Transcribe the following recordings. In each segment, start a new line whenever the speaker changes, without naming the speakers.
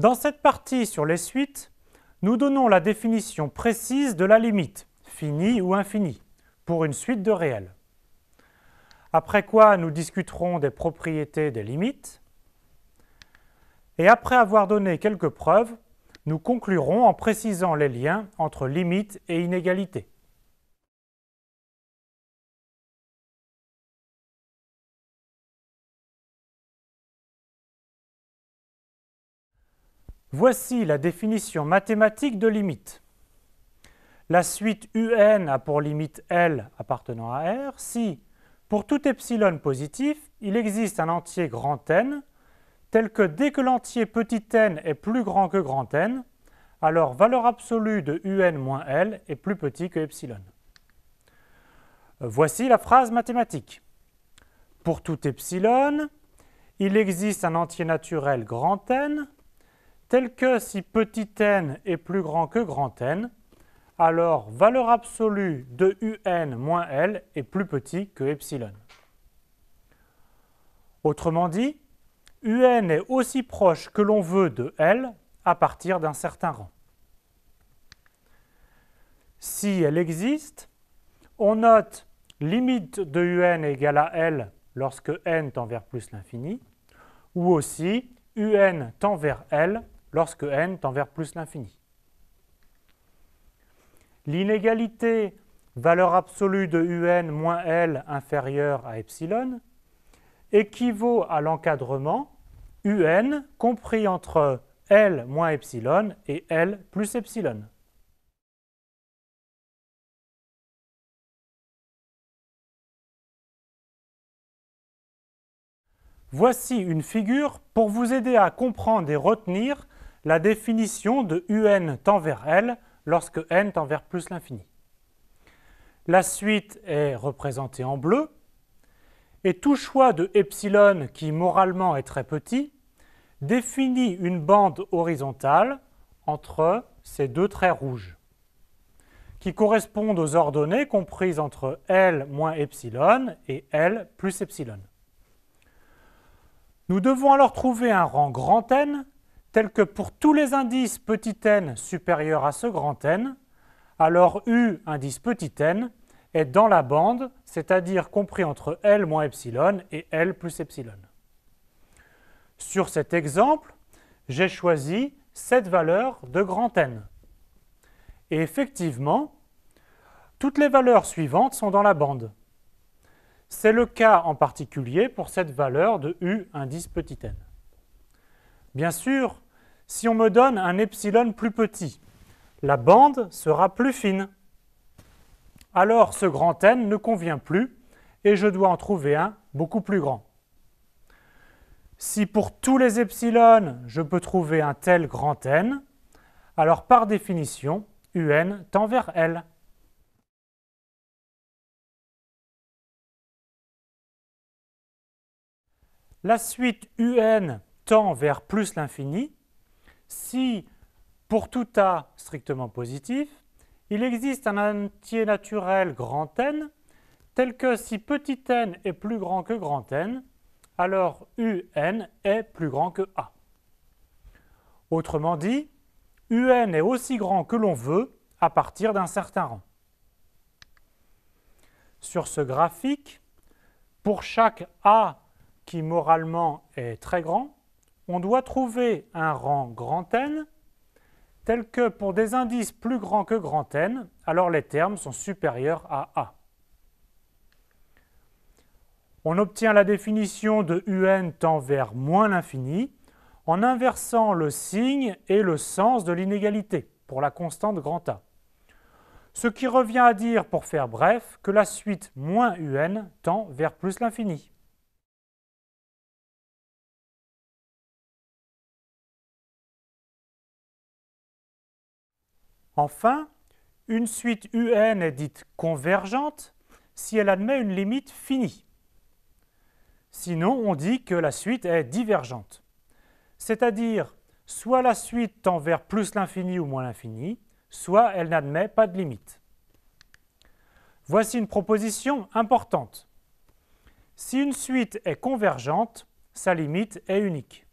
Dans cette partie sur les suites, nous donnons la définition précise de la limite, finie ou infinie, pour une suite de réels. Après quoi, nous discuterons des propriétés des limites. Et après avoir donné quelques preuves, nous conclurons en précisant les liens entre limite et inégalité. Voici la définition mathématique de limite. La suite UN a pour limite L appartenant à R si, pour tout epsilon positif, il existe un entier grand N tel que dès que l'entier petit n est plus grand que grand N, alors valeur absolue de UN moins L est plus petit que epsilon. Voici la phrase mathématique. Pour tout epsilon, il existe un entier naturel grand N tel que si petit n est plus grand que grand n, alors valeur absolue de un moins l est plus petit que epsilon. Autrement dit, un est aussi proche que l'on veut de l à partir d'un certain rang. Si elle existe, on note limite de un égale à l lorsque n tend vers plus l'infini, ou aussi un tend vers l lorsque n tend vers plus l'infini. L'inégalité valeur absolue de un moins l inférieure à epsilon équivaut à l'encadrement un compris entre l moins epsilon et l plus epsilon. Voici une figure pour vous aider à comprendre et retenir la définition de un tend vers L lorsque n tend vers plus l'infini. La suite est représentée en bleu, et tout choix de epsilon qui moralement est très petit définit une bande horizontale entre ces deux traits rouges, qui correspondent aux ordonnées comprises entre L moins epsilon et L plus epsilon. Nous devons alors trouver un rang grand N tel que pour tous les indices petit n supérieur à ce grand N, alors U, indice petit n, est dans la bande, c'est-à-dire compris entre L moins epsilon et L plus epsilon. Sur cet exemple, j'ai choisi cette valeur de grand N. Et effectivement, toutes les valeurs suivantes sont dans la bande. C'est le cas en particulier pour cette valeur de U indice petit n. Bien sûr, si on me donne un epsilon plus petit, la bande sera plus fine. Alors ce grand N ne convient plus et je dois en trouver un beaucoup plus grand. Si pour tous les epsilons, je peux trouver un tel grand N, alors par définition, UN tend vers L. La suite UN tend vers plus l'infini si, pour tout A strictement positif, il existe un entier naturel grand N tel que si petit n est plus grand que grand N, alors UN est plus grand que A. Autrement dit, UN est aussi grand que l'on veut à partir d'un certain rang. Sur ce graphique, pour chaque A qui moralement est très grand, on doit trouver un rang grand N tel que pour des indices plus grands que grand N, alors les termes sont supérieurs à A. On obtient la définition de UN tend vers moins l'infini en inversant le signe et le sens de l'inégalité pour la constante grand A. Ce qui revient à dire, pour faire bref, que la suite moins UN tend vers plus l'infini. Enfin, une suite UN est dite convergente si elle admet une limite finie. Sinon, on dit que la suite est divergente. C'est-à-dire, soit la suite tend vers plus l'infini ou moins l'infini, soit elle n'admet pas de limite. Voici une proposition importante. Si une suite est convergente, sa limite est unique.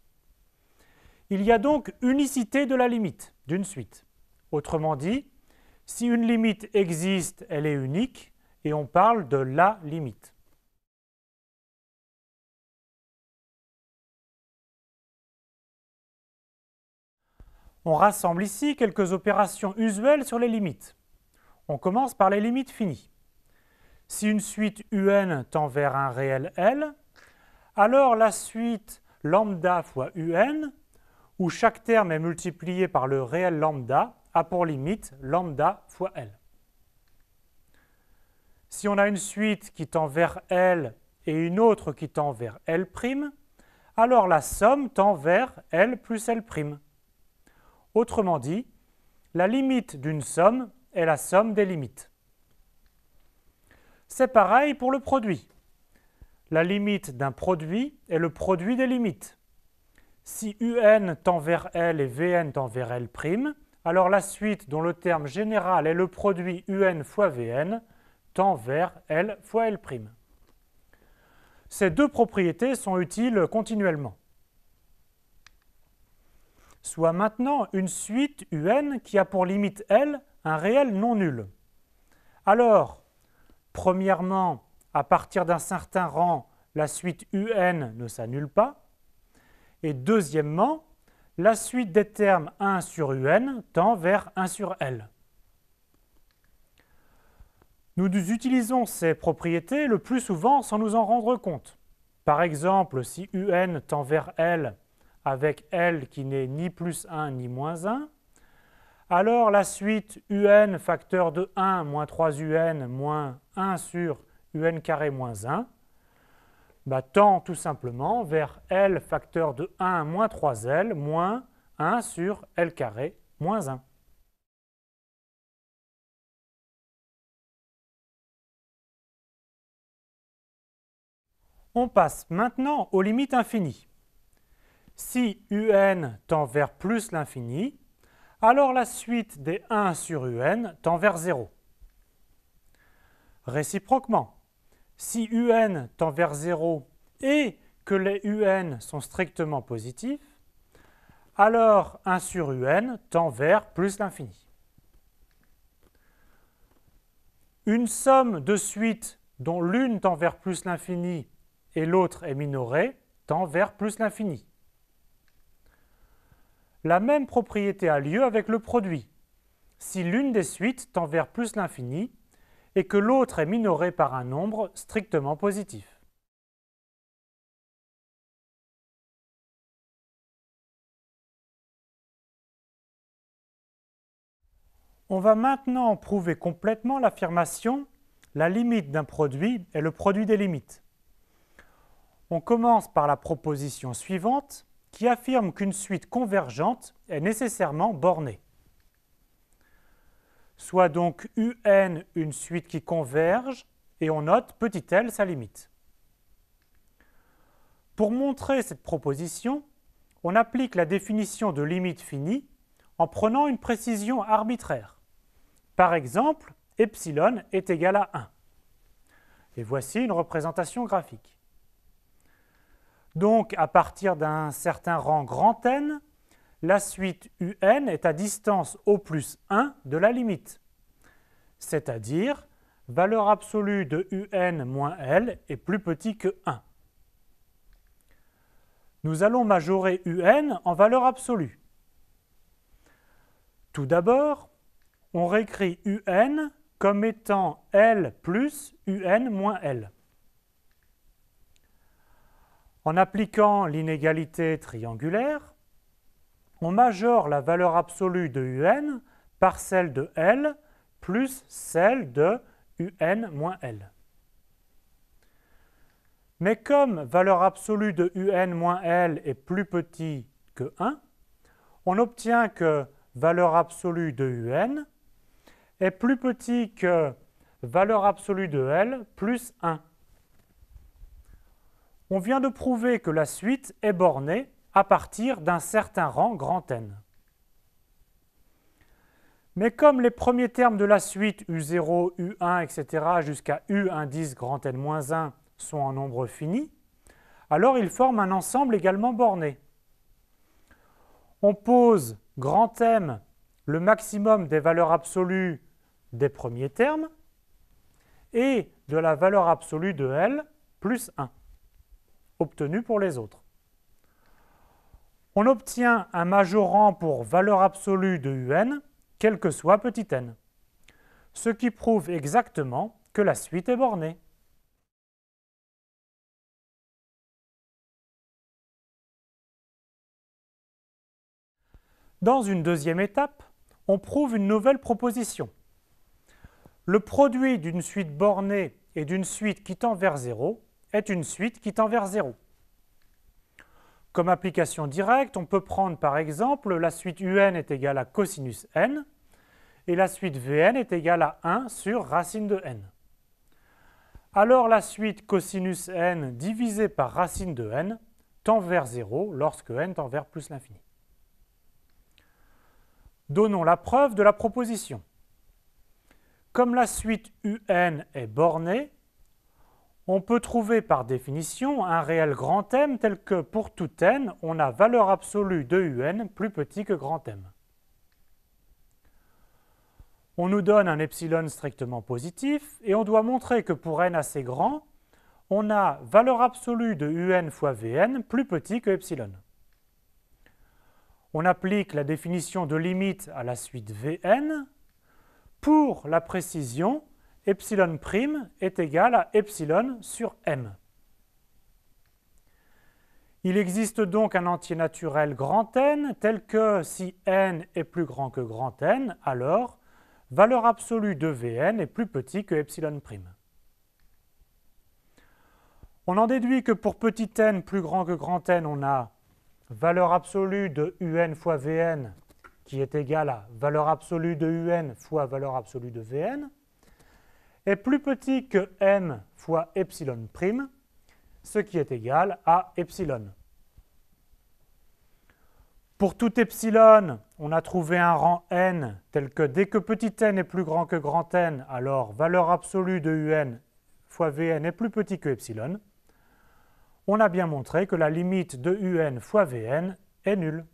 Il y a donc unicité de la limite d'une suite. Autrement dit, si une limite existe, elle est unique et on parle de la limite. On rassemble ici quelques opérations usuelles sur les limites. On commence par les limites finies. Si une suite un tend vers un réel L, alors la suite lambda fois un, où chaque terme est multiplié par le réel lambda, a pour limite lambda fois L. Si on a une suite qui tend vers L et une autre qui tend vers L', alors la somme tend vers L plus L'. Autrement dit, la limite d'une somme est la somme des limites. C'est pareil pour le produit. La limite d'un produit est le produit des limites. Si UN tend vers L et VN tend vers L', alors la suite dont le terme général est le produit UN fois VN tend vers L fois L'. Ces deux propriétés sont utiles continuellement. Soit maintenant une suite UN qui a pour limite L un réel non nul. Alors, premièrement, à partir d'un certain rang, la suite UN ne s'annule pas. Et deuxièmement, la suite des termes 1 sur un tend vers 1 sur l. Nous utilisons ces propriétés le plus souvent sans nous en rendre compte. Par exemple, si un tend vers l avec l qui n'est ni plus 1 ni moins 1, alors la suite un facteur de 1 moins 3un moins 1 sur un carré moins 1 bah, tend tout simplement vers L facteur de 1 moins 3L moins 1 sur L carré moins 1. On passe maintenant aux limites infinies. Si un tend vers plus l'infini, alors la suite des 1 sur un tend vers 0. Réciproquement, si un tend vers 0 et que les un sont strictement positifs, alors 1 sur un tend vers plus l'infini. Une somme de suites dont l'une tend vers plus l'infini et l'autre est minorée tend vers plus l'infini. La même propriété a lieu avec le produit. Si l'une des suites tend vers plus l'infini, et que l'autre est minoré par un nombre strictement positif. On va maintenant prouver complètement l'affirmation la limite d'un produit est le produit des limites. On commence par la proposition suivante qui affirme qu'une suite convergente est nécessairement bornée soit donc UN une suite qui converge, et on note petit l sa limite. Pour montrer cette proposition, on applique la définition de limite finie en prenant une précision arbitraire. Par exemple, epsilon est égal à 1. Et voici une représentation graphique. Donc, à partir d'un certain rang grand N, la suite un est à distance O plus 1 de la limite, c'est-à-dire valeur absolue de un moins L est plus petit que 1. Nous allons majorer un en valeur absolue. Tout d'abord, on réécrit un comme étant L plus un moins L. En appliquant l'inégalité triangulaire, on majore la valeur absolue de un par celle de L plus celle de un moins L. Mais comme valeur absolue de un moins L est plus petit que 1, on obtient que valeur absolue de un est plus petit que valeur absolue de L plus 1. On vient de prouver que la suite est bornée à partir d'un certain rang grand N. Mais comme les premiers termes de la suite U0, U1, etc. jusqu'à U indice grand N-1 sont en nombre fini, alors ils forment un ensemble également borné. On pose grand M le maximum des valeurs absolues des premiers termes et de la valeur absolue de L plus 1, obtenue pour les autres on obtient un majorant pour valeur absolue de un, quel que soit petit n, ce qui prouve exactement que la suite est bornée. Dans une deuxième étape, on prouve une nouvelle proposition. Le produit d'une suite bornée et d'une suite qui tend vers 0 est une suite qui tend vers 0. Comme application directe, on peut prendre par exemple la suite un est égale à cosinus n et la suite vn est égale à 1 sur racine de n. Alors la suite cosinus n divisée par racine de n tend vers 0 lorsque n tend vers plus l'infini. Donnons la preuve de la proposition. Comme la suite un est bornée, on peut trouver par définition un réel grand M tel que pour tout n, on a valeur absolue de un plus petit que grand M. On nous donne un epsilon strictement positif et on doit montrer que pour n assez grand, on a valeur absolue de un fois vn plus petit que epsilon. On applique la définition de limite à la suite vn. Pour la précision, epsilon est égal à epsilon sur m. Il existe donc un entier naturel grand N tel que si n est plus grand que grand N, alors valeur absolue de Vn est plus petit que epsilon prime. On en déduit que pour petit n plus grand que grand N, on a valeur absolue de Un fois Vn qui est égale à valeur absolue de Un fois valeur absolue de Vn est plus petit que n fois epsilon prime, ce qui est égal à epsilon. Pour tout epsilon, on a trouvé un rang n tel que dès que petit n est plus grand que grand n, alors valeur absolue de un fois vn est plus petit que epsilon. On a bien montré que la limite de un fois vn est nulle.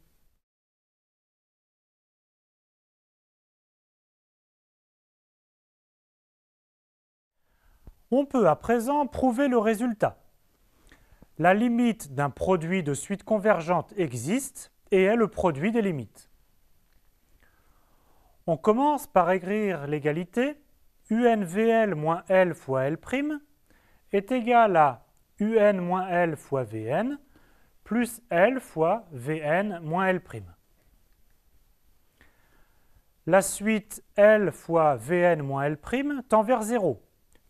on peut à présent prouver le résultat. La limite d'un produit de suite convergente existe et est le produit des limites. On commence par écrire l'égalité unvl moins l fois l' est égal à un moins l fois vn plus l fois vn moins l'. La suite l fois vn moins l' tend vers 0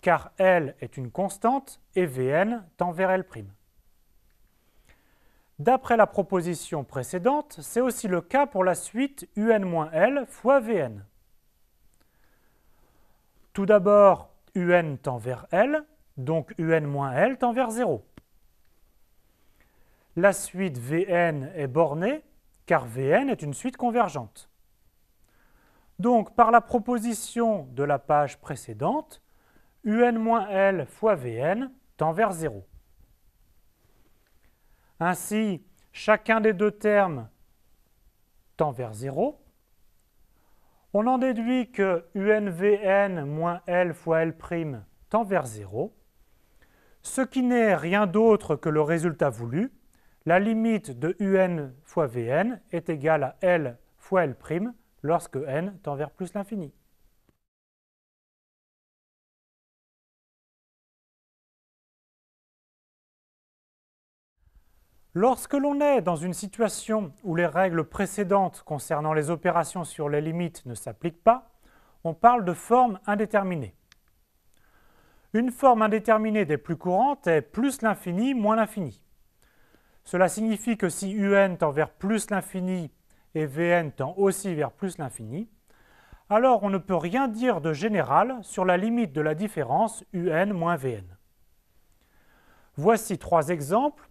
car L est une constante et Vn tend vers L'. D'après la proposition précédente, c'est aussi le cas pour la suite un-l fois vn. Tout d'abord, un tend vers l, donc un-l tend vers 0. La suite vn est bornée, car vn est une suite convergente. Donc, par la proposition de la page précédente, un-l fois vn tend vers 0. Ainsi, chacun des deux termes tend vers 0. On en déduit que unvn moins l fois l' tend vers 0, ce qui n'est rien d'autre que le résultat voulu. La limite de un fois vn est égale à l fois l' lorsque n tend vers plus l'infini. Lorsque l'on est dans une situation où les règles précédentes concernant les opérations sur les limites ne s'appliquent pas, on parle de forme indéterminée. Une forme indéterminée des plus courantes est plus l'infini moins l'infini. Cela signifie que si un tend vers plus l'infini et vn tend aussi vers plus l'infini, alors on ne peut rien dire de général sur la limite de la différence un moins vn. Voici trois exemples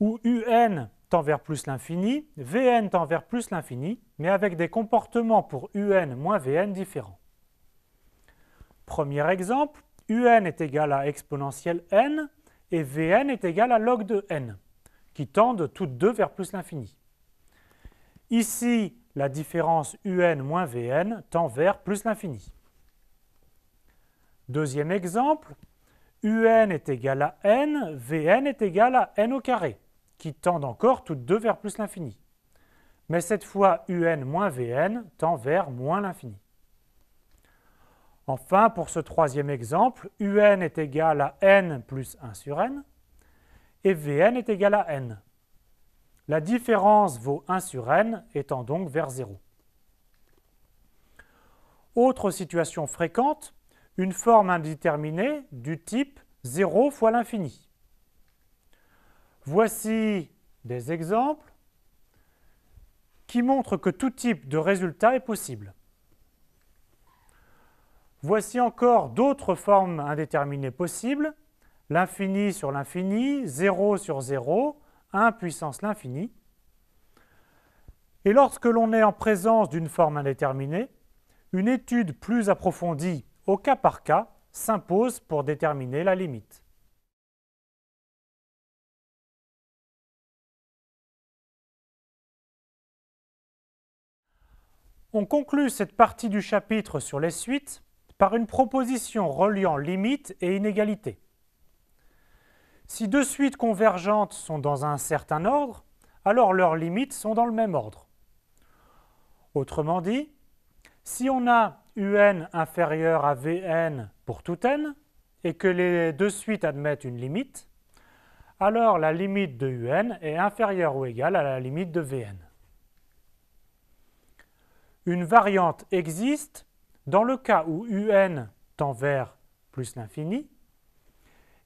où un tend vers plus l'infini, vn tend vers plus l'infini, mais avec des comportements pour un moins vn différents. Premier exemple, un est égal à exponentielle n et vn est égal à log de n, qui tendent toutes deux vers plus l'infini. Ici, la différence un moins vn tend vers plus l'infini. Deuxième exemple, un est égal à n, vn est égal à n au carré qui tendent encore toutes deux vers plus l'infini. Mais cette fois, un moins vn tend vers moins l'infini. Enfin, pour ce troisième exemple, un est égal à n plus 1 sur n, et vn est égal à n. La différence vaut 1 sur n, étant donc vers 0. Autre situation fréquente, une forme indéterminée du type 0 fois l'infini. Voici des exemples qui montrent que tout type de résultat est possible. Voici encore d'autres formes indéterminées possibles. L'infini sur l'infini, 0 sur 0, 1 puissance l'infini. Et lorsque l'on est en présence d'une forme indéterminée, une étude plus approfondie au cas par cas s'impose pour déterminer la limite. On conclut cette partie du chapitre sur les suites par une proposition reliant limite et inégalité. Si deux suites convergentes sont dans un certain ordre, alors leurs limites sont dans le même ordre. Autrement dit, si on a un inférieur à vn pour tout n, et que les deux suites admettent une limite, alors la limite de un est inférieure ou égale à la limite de vn une variante existe dans le cas où un tend vers plus l'infini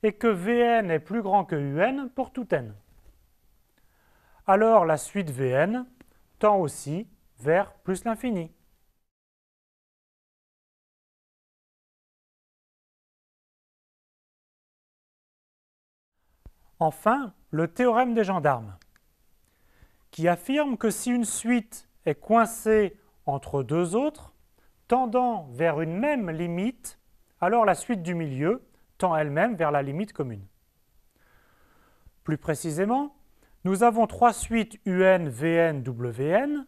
et que vn est plus grand que un pour tout n. Alors la suite vn tend aussi vers plus l'infini. Enfin, le théorème des gendarmes, qui affirme que si une suite est coincée entre deux autres, tendant vers une même limite, alors la suite du milieu tend elle-même vers la limite commune. Plus précisément, nous avons trois suites UN, VN, WN,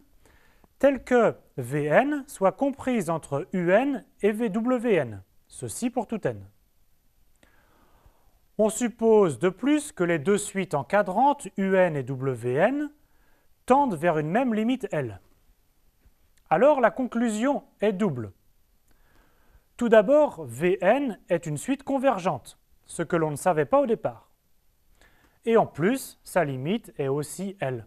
telles que Vn soit comprise entre UN et VWN, ceci pour tout n. On suppose de plus que les deux suites encadrantes, UN et WN, tendent vers une même limite L. Alors la conclusion est double. Tout d'abord, Vn est une suite convergente, ce que l'on ne savait pas au départ. Et en plus, sa limite est aussi L.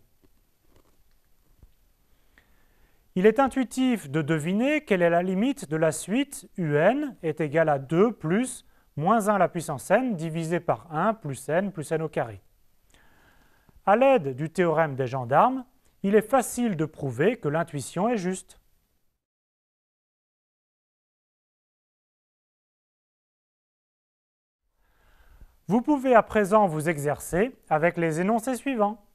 Il est intuitif de deviner quelle est la limite de la suite Un est égale à 2 plus moins 1 à la puissance n divisé par 1 plus n plus n au carré. A l'aide du théorème des gendarmes, il est facile de prouver que l'intuition est juste.
Vous pouvez à présent vous exercer avec les énoncés suivants.